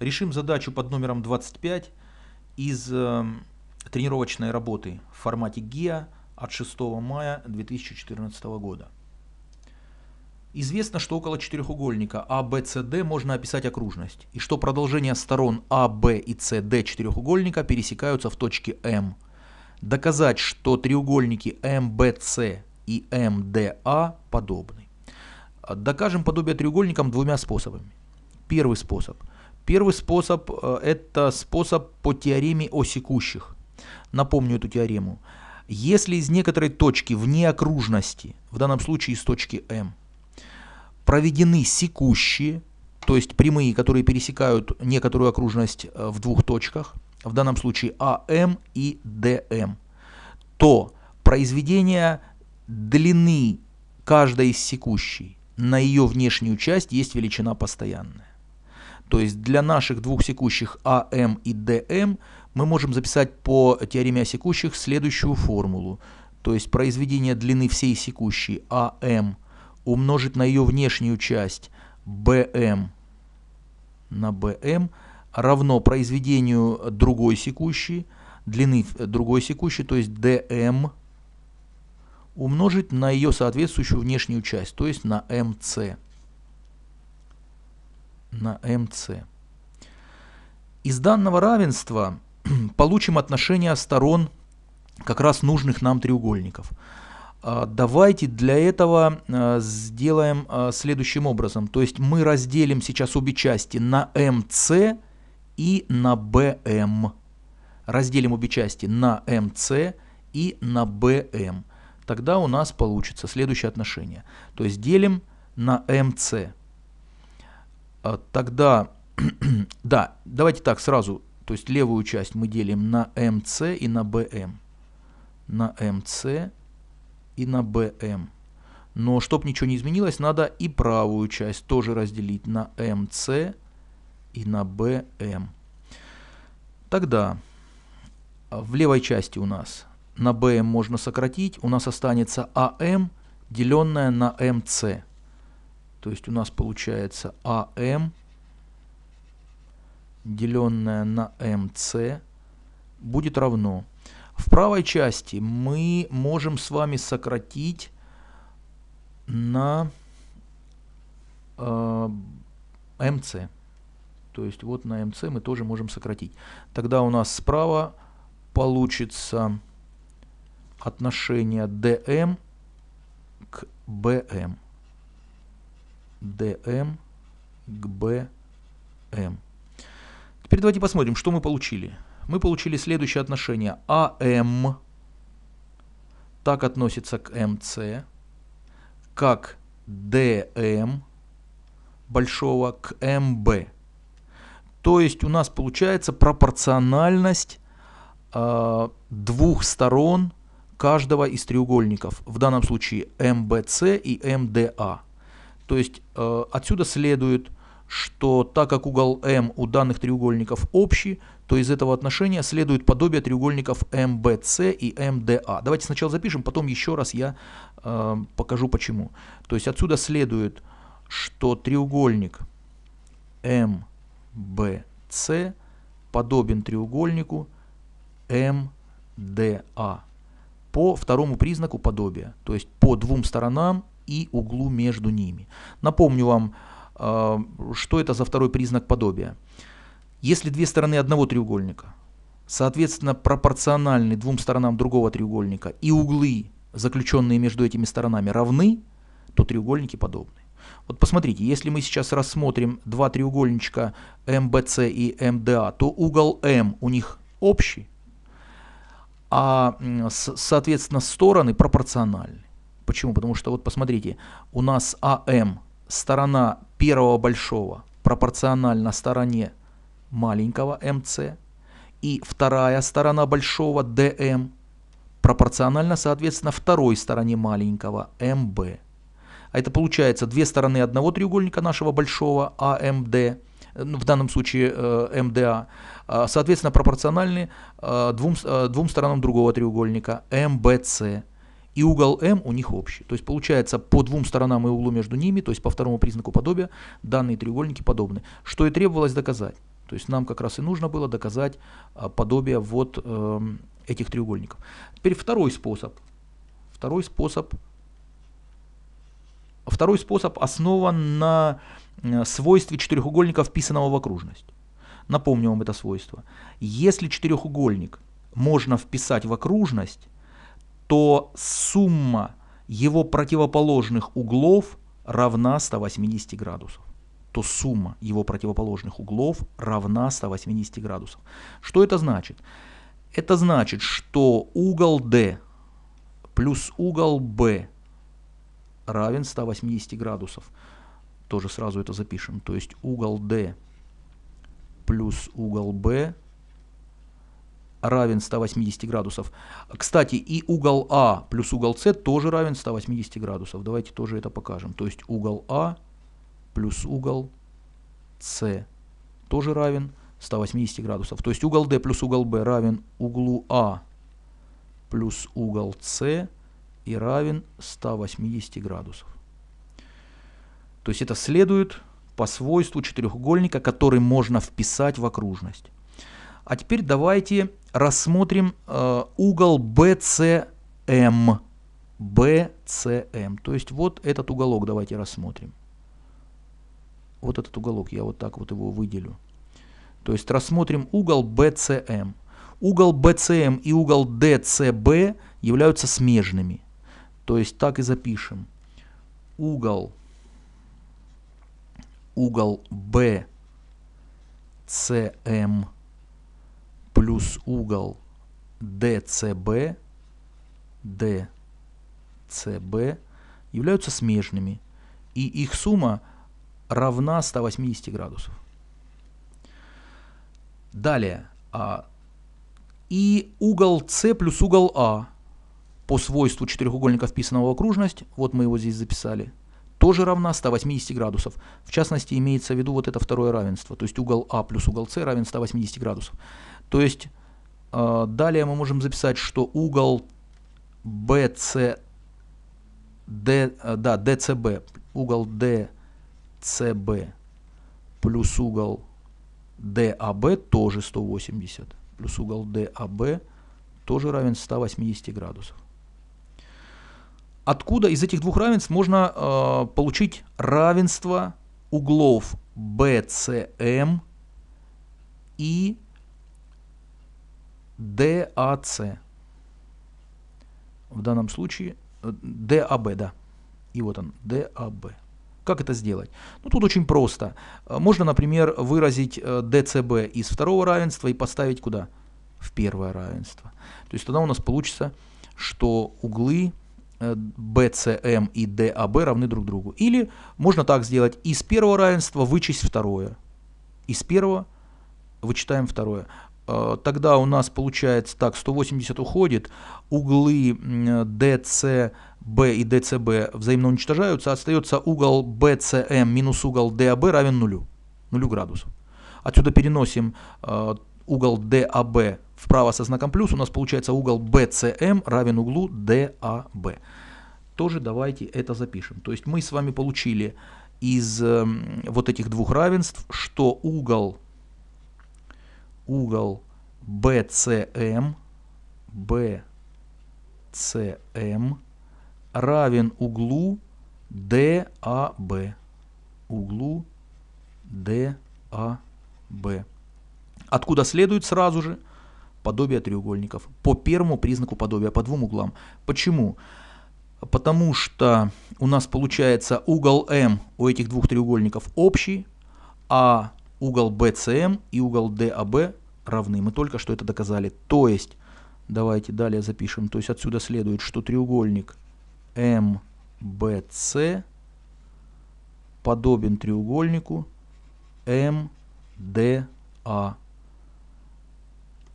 Решим задачу под номером 25 из э, тренировочной работы в формате ГИА от 6 мая 2014 года. Известно, что около четырехугольника ABCD а, можно описать окружность, и что продолжения сторон AB а, и CD четырехугольника пересекаются в точке M. Доказать, что треугольники MBC и MDA а подобны. Докажем подобие треугольникам двумя способами. Первый способ – Первый способ э, – это способ по теореме о секущих. Напомню эту теорему. Если из некоторой точки вне окружности, в данном случае из точки М, проведены секущие, то есть прямые, которые пересекают некоторую окружность э, в двух точках, в данном случае АМ и ДМ, то произведение длины каждой из секущей на ее внешнюю часть есть величина постоянная. То есть для наших двух секущих АМ и ДМ мы можем записать по теореме о секущих следующую формулу. То есть произведение длины всей секущей АМ умножить на ее внешнюю часть БМ на БМ равно произведению другой секущей, длины э, другой секущей, то есть ДМ умножить на ее соответствующую внешнюю часть, то есть на МС на МЦ. Из данного равенства получим отношения сторон как раз нужных нам треугольников. А, давайте для этого а, сделаем а, следующим образом. То есть мы разделим сейчас обе части на МЦ и на БМ. Разделим обе части на МЦ и на БМ. Тогда у нас получится следующее отношение. То есть делим на МЦ. А, тогда, да, давайте так сразу, то есть левую часть мы делим на МС и на БМ. На МС и на БМ. Но чтобы ничего не изменилось, надо и правую часть тоже разделить на МС и на БМ. Тогда а, в левой части у нас на БМ можно сократить, у нас останется АМ, деленное на МС. То есть у нас получается АМ, деленное на МС, будет равно. В правой части мы можем с вами сократить на э, МС. То есть вот на МС мы тоже можем сократить. Тогда у нас справа получится отношение ДМ к БМ. ДМ к БМ. Теперь давайте посмотрим, что мы получили. Мы получили следующее отношение. АМ так относится к МЦ, как ДМ большого к МБ. То есть у нас получается пропорциональность э, двух сторон каждого из треугольников. В данном случае МБЦ и МДА. То есть э, отсюда следует, что так как угол М у данных треугольников общий, то из этого отношения следует подобие треугольников МБЦ и МДА. Давайте сначала запишем, потом еще раз я э, покажу почему. То есть отсюда следует, что треугольник МБЦ подобен треугольнику МДА по второму признаку подобия. То есть по двум сторонам и углу между ними. Напомню вам, э, что это за второй признак подобия. Если две стороны одного треугольника, соответственно, пропорциональны двум сторонам другого треугольника, и углы, заключенные между этими сторонами, равны, то треугольники подобны. Вот посмотрите, если мы сейчас рассмотрим два треугольничка МБЦ и МДА, то угол М у них общий, а, соответственно, стороны пропорциональны. Почему? Потому что вот посмотрите, у нас АМ, сторона первого большого пропорциональна стороне маленького МС, и вторая сторона большого ДМ пропорционально, соответственно, второй стороне маленького МБ. А это получается две стороны одного треугольника нашего большого АМД, в данном случае э, МДА, а, соответственно, пропорциональны э, двум, э, двум сторонам другого треугольника МБЦ и угол М у них общий. То есть получается по двум сторонам и углу между ними, то есть по второму признаку подобия, данные треугольники подобны. Что и требовалось доказать. То есть нам как раз и нужно было доказать а, подобие вот э, этих треугольников. Теперь второй способ. Второй способ. Второй способ основан на э, свойстве четырехугольника, вписанного в окружность. Напомню вам это свойство. Если четырехугольник можно вписать в окружность, то сумма его противоположных углов равна 180 градусов то сумма его противоположных углов равна 180 градусов. Что это значит? Это значит, что угол D плюс угол B равен 180 градусов. Тоже сразу это запишем. То есть угол D плюс угол B равен 180 градусов. Кстати, и угол А плюс угол С тоже равен 180 градусов. Давайте тоже это покажем. То есть угол А плюс угол С тоже равен 180 градусов. То есть угол D плюс угол B равен углу А плюс угол С и равен 180 градусов. То есть это следует по свойству четырехугольника, который можно вписать в окружность. А теперь давайте рассмотрим э, угол BCM. BCM. То есть вот этот уголок давайте рассмотрим. Вот этот уголок, я вот так вот его выделю. То есть рассмотрим угол BCM. Угол BCM и угол DCB являются смежными. То есть так и запишем. Угол, угол BCM плюс угол DCB, DCB являются смежными, и их сумма равна 180 градусов. Далее. А, и угол С плюс угол А по свойству четырехугольника вписанного в окружность, вот мы его здесь записали, тоже равна 180 градусов. В частности, имеется в виду вот это второе равенство, то есть угол А плюс угол С равен 180 градусов. То есть э, далее мы можем записать, что угол BCD, э, да, DCB, угол DCB плюс угол DAB а, тоже 180, плюс угол DAB а, тоже равен 180 градусов откуда из этих двух равенств можно э, получить равенство углов BCM и DAC. В данном случае э, DAB, да. И вот он, DAB. Как это сделать? Ну, тут очень просто. Э, можно, например, выразить э, DCB из второго равенства и поставить куда? В первое равенство. То есть тогда у нас получится, что углы BCM э, и DAB а, равны друг другу. Или можно так сделать, из первого равенства вычесть второе. Из первого вычитаем второе. Э, тогда у нас получается так, 180 уходит, углы DCB и DCB взаимно уничтожаются, остается угол BCM минус угол DAB а, равен нулю, нулю градусов. Отсюда переносим э, угол DAB а вправо со знаком плюс, у нас получается угол BCM эм равен углу DAB. А Тоже давайте это запишем. То есть мы с вами получили из э, вот этих двух равенств, что угол, угол BCM, BCM эм, равен углу DAB. А углу DAB. Откуда следует сразу же подобие треугольников. По первому признаку подобия, по двум углам. Почему? Потому что у нас получается угол М у этих двух треугольников общий, а угол BCM и угол DAB а равны. Мы только что это доказали. То есть, давайте далее запишем. То есть отсюда следует, что треугольник MBC подобен треугольнику MDAB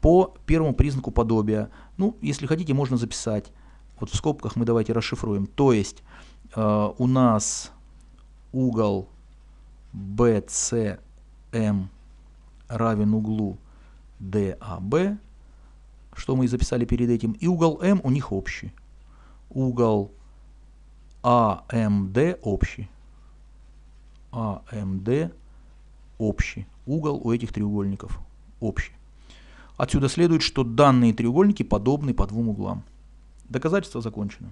по первому признаку подобия. Ну, если хотите, можно записать. Вот в скобках мы давайте расшифруем. То есть э, у нас угол BCM равен углу DAB, что мы и записали перед этим, и угол M у них общий. Угол AMD общий. AMD общий. Угол у этих треугольников общий. Отсюда следует, что данные треугольники подобны по двум углам. Доказательство закончено.